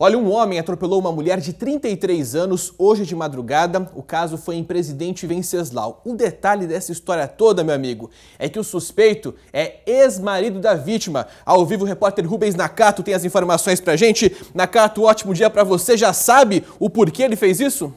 Olha, um homem atropelou uma mulher de 33 anos hoje de madrugada. O caso foi em Presidente Venceslau. O detalhe dessa história toda, meu amigo, é que o suspeito é ex-marido da vítima. Ao vivo, o repórter Rubens Nakato tem as informações pra gente. Nakato, ótimo dia para você. Já sabe o porquê ele fez isso?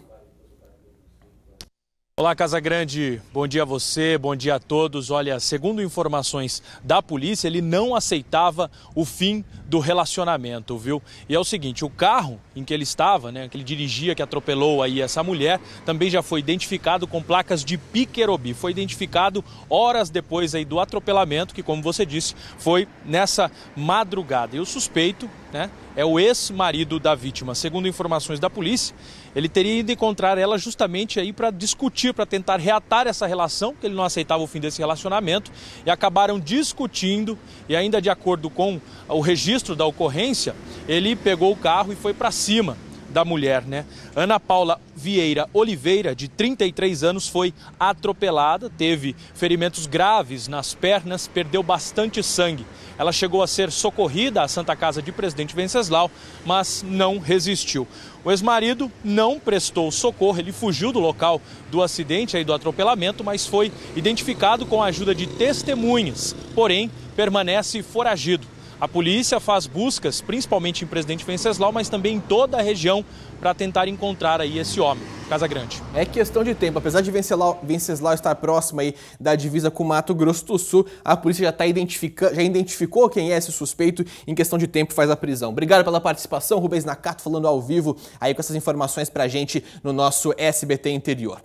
Olá, Casa Grande. Bom dia a você, bom dia a todos. Olha, segundo informações da polícia, ele não aceitava o fim do relacionamento, viu? E é o seguinte, o carro em que ele estava, né, que ele dirigia, que atropelou aí essa mulher, também já foi identificado com placas de Piquerobi. Foi identificado horas depois aí do atropelamento, que como você disse, foi nessa madrugada. E o suspeito, né, é o ex-marido da vítima. Segundo informações da polícia, ele teria ido encontrar ela justamente aí para discutir, para tentar reatar essa relação, que ele não aceitava o fim desse relacionamento, e acabaram discutindo, e ainda de acordo com o registro da ocorrência, ele pegou o carro e foi para cima da mulher, né? Ana Paula Vieira Oliveira, de 33 anos, foi atropelada, teve ferimentos graves nas pernas, perdeu bastante sangue. Ela chegou a ser socorrida à Santa Casa de Presidente Venceslau, mas não resistiu. O ex-marido não prestou socorro, ele fugiu do local do acidente e do atropelamento, mas foi identificado com a ajuda de testemunhas, porém permanece foragido. A polícia faz buscas, principalmente em Presidente Venceslau, mas também em toda a região, para tentar encontrar aí esse homem, Casa Grande. É questão de tempo. Apesar de Venceslau, Venceslau estar próximo aí da divisa com Mato Grosso do Sul, a polícia já, tá identificando, já identificou quem é esse suspeito. Em questão de tempo faz a prisão. Obrigado pela participação, Rubens Nakato falando ao vivo aí com essas informações para a gente no nosso SBT Interior.